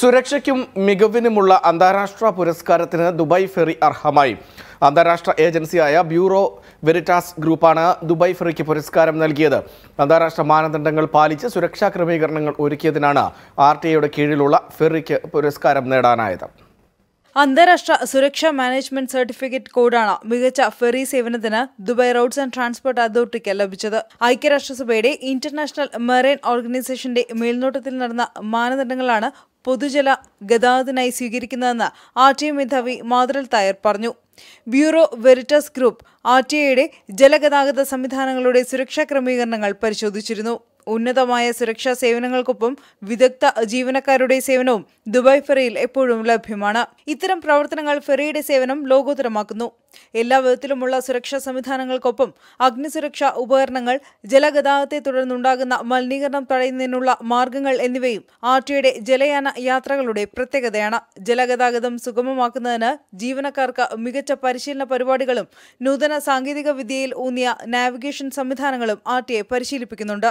സുരക്ഷയ്ക്കും മികവിനുമുള്ള അന്താരാഷ്ട്ര പുരസ്കാരത്തിന് ദുബായ് ഫെറി അർഹമായി അന്താരാഷ്ട്ര ഏജൻസിയായ ബ്യൂറോ വെരിറ്റാസ് ഗ്രൂപ്പാണ് ദുബായ് ഫെറിക്ക് പുരസ്കാരം നൽകിയത് അന്താരാഷ്ട്ര മാനദണ്ഡങ്ങൾ പാലിച്ച് സുരക്ഷാ ക്രമീകരണങ്ങൾ ഒരുക്കിയതിനാണ് ആർ ടി ഐയുടെ കീഴിലുള്ള ഫെറിക്ക് പുരസ്കാരം നേടാനായത് അന്താരാഷ്ട്ര സുരക്ഷാ മാനേജ്മെന്റ് സർട്ടിഫിക്കറ്റ് കോഡാണ് മികച്ച ഫെറി സേവനത്തിന് ദുബായ് റോഡ്സ് ആൻഡ് ട്രാൻസ്പോർട്ട് അതോറിറ്റിക്ക് ലഭിച്ചത് ഐക്യരാഷ്ട്രസഭയുടെ ഇന്റർനാഷണൽ മെറൈൻ ഓർഗനൈസേഷന്റെ മേൽനോട്ടത്തിൽ നടന്ന മാനദണ്ഡങ്ങളാണ് പൊതുജല ഗതാഗതനായി സ്വീകരിക്കുന്നതെന്ന് ആർ ടി ഐ മേധാവി മാതൃൽ തായർ പറഞ്ഞു Bureau Veritas group R T ഐയുടെ ജലഗതാഗത സംവിധാനങ്ങളുടെ സുരക്ഷാ ക്രമീകരണങ്ങൾ പരിശോധിച്ചിരുന്നു ഉന്നതമായ സുരക്ഷാ സേവനങ്ങൾക്കൊപ്പം വിദഗ്ധ ജീവനക്കാരുടെ സേവനവും ദുബായ് ഫെറിയിൽ എപ്പോഴും ലഭ്യമാണ് ഇത്തരം പ്രവർത്തനങ്ങൾ ഫെറിയുടെ സേവനം ലോകോത്തരമാക്കുന്നു എല്ലാ വിധത്തിലുമുള്ള സുരക്ഷാ സംവിധാനങ്ങൾക്കൊപ്പം അഗ്നിസുരക്ഷാ ഉപകരണങ്ങൾ ജലഗതാഗതത്തെ തുടർന്നുണ്ടാകുന്ന മലിനീകരണം തടയുന്നതിനുള്ള മാർഗങ്ങൾ എന്നിവയും ആർടിയുടെ ജലയാന യാത്രകളുടെ പ്രത്യേകതയാണ് ജലഗതാഗതം സുഗമമാക്കുന്നതിന് ജീവനക്കാർക്ക് മികച്ച പരിശീലന പരിപാടികളും നൂതന സാങ്കേതിക വിദ്യയിൽ ഊന്നിയ നാവിഗേഷൻ സംവിധാനങ്ങളും ആർടിഐ പരിശീലിപ്പിക്കുന്നുണ്ട്